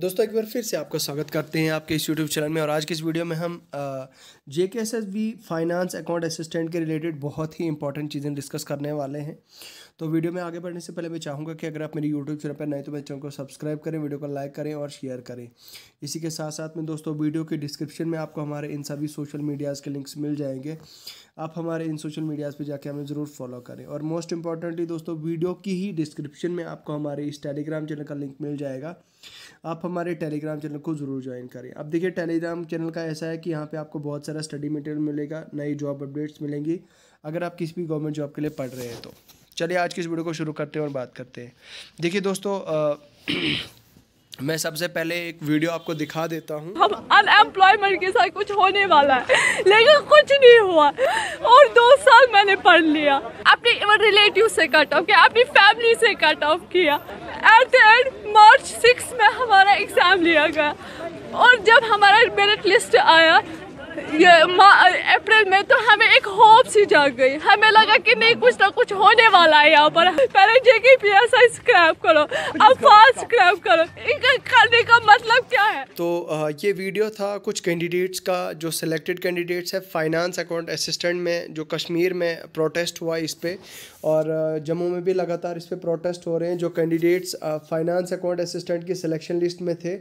दोस्तों एक बार फिर से आपका स्वागत करते हैं आपके इस यूट्यूब चैनल में और आज के इस वीडियो में हम J K S S B finance account assistant के रिलेटेड बहुत ही इंपॉर्टेंट चीज़ें डिस्कस करने वाले हैं तो वीडियो में आगे बढ़ने से पहले मैं चाहूँगा कि अगर आप मेरी यूट्यूब चैनल पर नए तो मेरे चैनल को सब्सक्राइब करें वीडियो को लाइक करें और शेयर करें इसी के साथ साथ में दोस्तों वीडियो के डिस्क्रिप्शन में आपको हमारे इन सभी सोशल मीडियाज़ के लिंक्स मिल जाएंगे आप हमारे इन सोशल मीडियाज़ पर जाके हमें ज़रूर फॉलो करें और मोस्ट इंपॉर्टेंटली दोस्तों वीडियो की ही डिस्क्रिप्शन में आपको हमारे इस टेलीग्राम चैनल का लिंक मिल जाएगा आप हमारे टेलीग्राम चैनल को ज़रूर ज्वाइन करें अब देखिए टेलीग्राम चैनल का ऐसा है कि यहाँ पे आपको बहुत सारा स्टडी मटेरियल मिलेगा नई जॉब अपडेट्स मिलेंगी अगर आप किसी भी गवर्नमेंट जॉब के लिए पढ़ रहे हैं तो चलिए आज की इस वीडियो को शुरू करते हैं और बात करते हैं देखिए दोस्तों मैं सबसे पहले एक वीडियो आपको दिखा देता हूँ हम अनएम्प्लॉयमेंट के साथ कुछ होने वाला है लेकिन कुछ नहीं हुआ और दो साल मैंने पढ़ लिया अपने रिलेटिव से कट ऑफ किया अपनी फैमिली से कट ऑफ किया at the end March six में हमारा एग्ज़ाम लिया गया और जब हमारा मेरिट लिस्ट आया ये अप्रैल में तो हमें एक होप सी जाग गई हमें लगा कि नहीं कुछ ना कुछ होने वाला है यहाँ पर पहले J K P S I scrap करो अब फास्ट स्क्रैप करो इनका करने का मतलब क्या है तो ये वीडियो था कुछ कैंडिडेट्स का जो सिलेक्टेड कैंडिडेट्स है फाइनेंस अकाउंट असिस्टेंट में जो कश्मीर में प्रोटेस्ट हुआ इस पर और जम्मू में भी लगातार इस पर प्रोटेस्ट हो रहे हैं जो कैंडिडेट्स फाइनेंस अकाउंट असिस्टेंट की सिलेक्शन लिस्ट में थे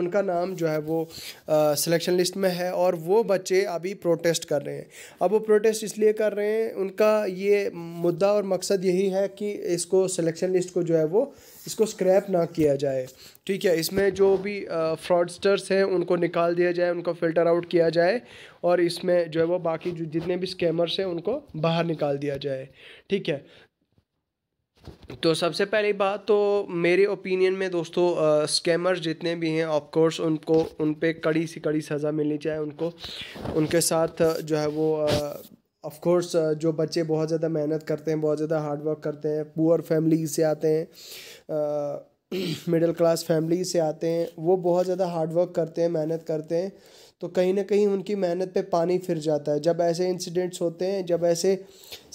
उनका नाम जो है वो सिलेक्शन लिस्ट में है और वो बच्चे अभी प्रोटेस्ट कर रहे हैं अब वो प्रोटेस्ट इसलिए कर रहे हैं उनका ये मुद्दा और मकसद यही है कि इसको सिलेक्शन लिस्ट को जो है वो इसको स्क्रैप ना किया जाए ठीक है इसमें जो भी फ्रॉडस्टर्स हैं उनको निकाल दिया जाए उनको फ़िल्टर आउट किया जाए और इसमें जो है वो बाकी जो जितने भी स्कैमर्स हैं उनको बाहर निकाल दिया जाए ठीक है तो सबसे पहली बात तो मेरे ओपिनियन में दोस्तों स्कैमर्स जितने भी हैं ऑफ कोर्स उनको उन पर कड़ी सी कड़ी सज़ा मिलनी चाहिए उनको उनके साथ जो है वो ऑफ कोर्स जो बच्चे बहुत ज़्यादा मेहनत करते हैं बहुत ज़्यादा हार्डवर्क करते हैं पुअर फैमिली से आते हैं आ, मिडिल क्लास फैमिली से आते हैं वो बहुत ज़्यादा हार्डवर्क करते हैं मेहनत करते हैं तो कहीं ना कहीं उनकी मेहनत पे पानी फिर जाता है जब ऐसे इंसिडेंट्स होते हैं जब ऐसे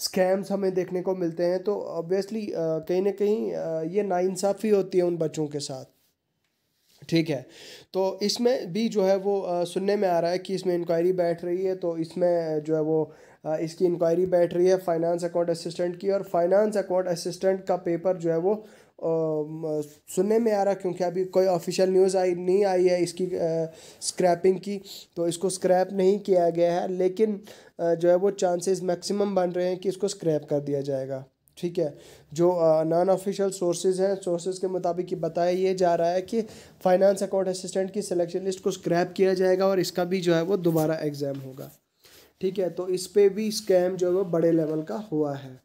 स्कैम्स हमें देखने को मिलते हैं तो ऑब्वियसली कहीं ना कहीं ये नाइंसाफ़ी होती है उन बच्चों के साथ ठीक है तो इसमें भी जो है वो सुनने में आ रहा है कि इसमें इंक्वायरी बैठ रही है तो इसमें जो है वो इसकी इंक्वायरी बैठ रही है फाइनेंस अकाउंट असिस्टेंट की और फाइनेंस अकाउंट असिस्टेंट का पेपर जो है वो सुनने में आ रहा क्योंकि अभी कोई ऑफिशियल न्यूज़ आई नहीं आई है इसकी स्क्रैपिंग की तो इसको स्क्रैप नहीं किया गया है लेकिन जो है वो चांसेस मैक्सिमम बन रहे हैं कि इसको स्क्रैप कर दिया जाएगा ठीक है जो नॉन ऑफिशियल सोर्सेज हैं सोर्सेज के मुताबिक ये बताया ये जा रहा है कि फाइनेंस अकाउंट असिस्टेंट की सिलेक्शन लिस्ट को स्क्रैप किया जाएगा और इसका भी जो है वो दोबारा एग्ज़ाम होगा ठीक है तो इस पर भी स्कैम जो है वो बड़े लेवल का हुआ है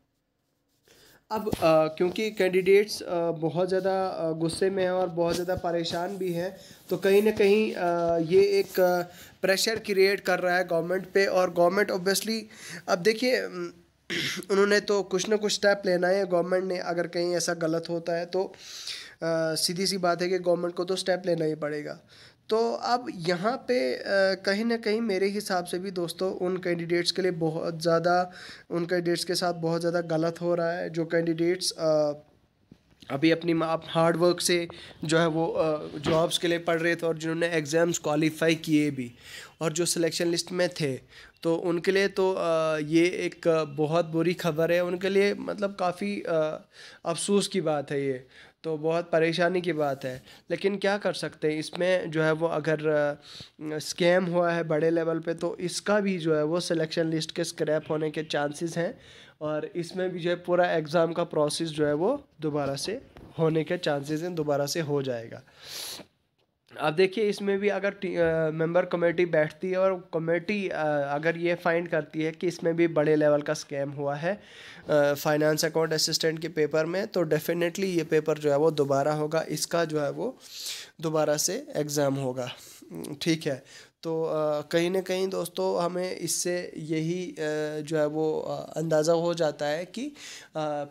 अब आ, क्योंकि कैंडिडेट्स बहुत ज़्यादा गुस्से में हैं और बहुत ज़्यादा परेशान भी हैं तो कहीं ना कहीं आ, ये एक प्रेशर क्रिएट कर रहा है गवर्नमेंट पे और गवर्नमेंट ऑब्वियसली अब देखिए उन्होंने तो कुछ ना कुछ स्टेप लेना है गवर्नमेंट ने अगर कहीं ऐसा गलत होता है तो सीधी सी बात है कि गवर्नमेंट को तो स्टेप लेना ही पड़ेगा तो अब यहाँ पे कहीं ना कहीं मेरे हिसाब से भी दोस्तों उन कैंडिडेट्स के लिए बहुत ज़्यादा उन कैंडिडेट्स के साथ बहुत ज़्यादा गलत हो रहा है जो कैंडिडेट्स अभी अपनी आप हार्ड वर्क से जो है वो जॉब्स के लिए पढ़ रहे थे और जिन्होंने एग्ज़ाम्स क्वालिफाई किए भी और जो सिलेक्शन लिस्ट में थे तो उनके लिए तो ये एक बहुत बुरी खबर है उनके लिए मतलब काफ़ी अफसोस की बात है ये तो बहुत परेशानी की बात है लेकिन क्या कर सकते हैं इसमें जो है वो अगर स्कैम हुआ है बड़े लेवल पे तो इसका भी जो है वो सिलेक्शन लिस्ट के स्क्रैप होने के चांसेस हैं और इसमें भी जो है पूरा एग्ज़ाम का प्रोसेस जो है वो दोबारा से होने के चांसेस हैं दोबारा से हो जाएगा अब देखिए इसमें भी अगर मेंबर कमेटी बैठती है और कमेटी अगर ये फाइंड करती है कि इसमें भी बड़े लेवल का स्कैम हुआ है फाइनेंस अकाउंट असिस्टेंट के पेपर में तो डेफिनेटली ये पेपर जो है वो दोबारा होगा इसका जो है वो दोबारा से एग्ज़ाम होगा ठीक है तो कहीं ना कहीं दोस्तों हमें इससे यही जो है वो अंदाज़ा हो जाता है कि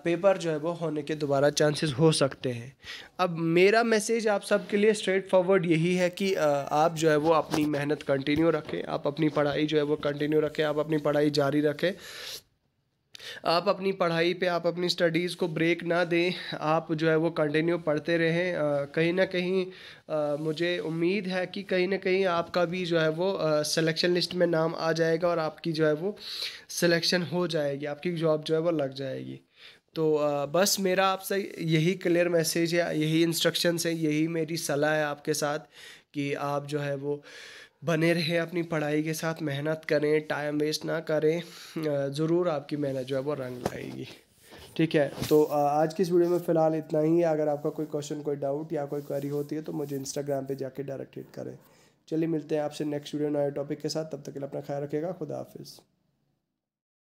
पेपर जो है वो होने के दोबारा चांसेस हो सकते हैं अब मेरा मैसेज आप सब के लिए स्ट्रेट फॉरवर्ड यही है कि आप जो है वो अपनी मेहनत कंटिन्यू रखें आप अपनी पढ़ाई जो है वो कंटिन्यू रखें आप अपनी पढ़ाई जारी रखें आप अपनी पढ़ाई पे आप अपनी स्टडीज़ को ब्रेक ना दें आप जो है वो कंटिन्यू पढ़ते रहें कहीं ना कहीं आ, मुझे उम्मीद है कि कहीं ना कहीं आपका भी जो है वो सिलेक्शन लिस्ट में नाम आ जाएगा और आपकी जो है वो सिलेक्शन हो जाएगी आपकी जॉब जो है वो लग जाएगी तो आ, बस मेरा आपसे यही क्लियर मैसेज है यही इंस्ट्रक्शंस है यही मेरी सलाह है आपके साथ कि आप जो है वो बने रहें अपनी पढ़ाई के साथ मेहनत करें टाइम वेस्ट ना करें ज़रूर आपकी मेहनत जो है वो रंग लाएगी ठीक है तो आज की इस वीडियो में फ़िलहाल इतना ही है अगर आपका कोई क्वेश्चन कोई डाउट या कोई क्वारी होती है तो मुझे इंस्टाग्राम पे जाके डायरेक्ट हिट करें चलिए मिलते हैं आपसे नेक्स्ट वीडियो नए टॉपिक के साथ तब तक के लिए अपना ख्याल रखेगा खुदा हाफिज़